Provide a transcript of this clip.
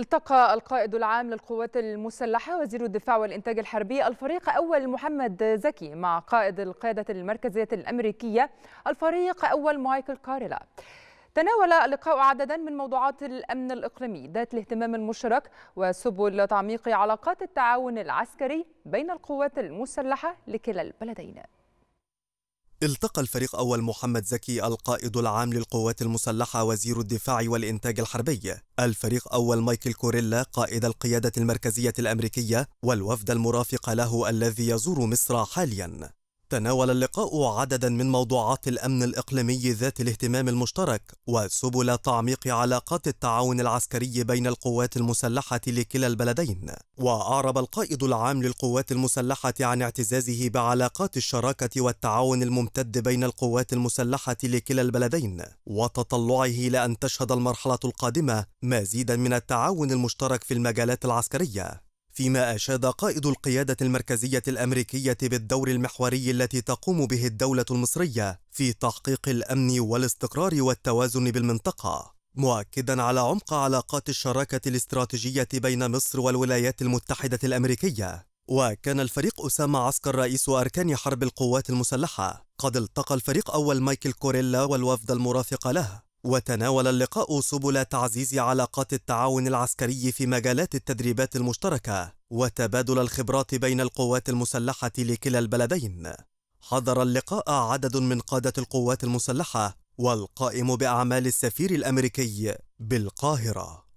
التقى القائد العام للقوات المسلحة وزير الدفاع والإنتاج الحربي الفريق أول محمد زكي مع قائد القيادة المركزية الأمريكية الفريق أول مايكل كاريلا تناول اللقاء عددا من موضوعات الأمن الإقليمي ذات الاهتمام المشترك وسبل تعميق علاقات التعاون العسكري بين القوات المسلحة لكلا البلدين التقى الفريق أول محمد زكي القائد العام للقوات المسلحة وزير الدفاع والإنتاج الحربي الفريق أول مايكل كوريلا قائد القيادة المركزية الأمريكية والوفد المرافق له الذي يزور مصر حاليا تناول اللقاء عددا من موضوعات الامن الاقليمي ذات الاهتمام المشترك وسبل تعميق علاقات التعاون العسكري بين القوات المسلحه لكلا البلدين واعرب القائد العام للقوات المسلحه عن اعتزازه بعلاقات الشراكه والتعاون الممتد بين القوات المسلحه لكلا البلدين وتطلعه لان تشهد المرحله القادمه مزيدا من التعاون المشترك في المجالات العسكريه فيما أشاد قائد القيادة المركزية الأمريكية بالدور المحوري التي تقوم به الدولة المصرية في تحقيق الأمن والاستقرار والتوازن بالمنطقة مؤكدا على عمق علاقات الشراكة الاستراتيجية بين مصر والولايات المتحدة الأمريكية وكان الفريق أسامة عسكر رئيس أركان حرب القوات المسلحة قد التقى الفريق أول مايكل كوريلا والوفد المرافق له وتناول اللقاء سبل تعزيز علاقات التعاون العسكري في مجالات التدريبات المشتركة وتبادل الخبرات بين القوات المسلحة لكلا البلدين حضر اللقاء عدد من قادة القوات المسلحة والقائم بأعمال السفير الأمريكي بالقاهرة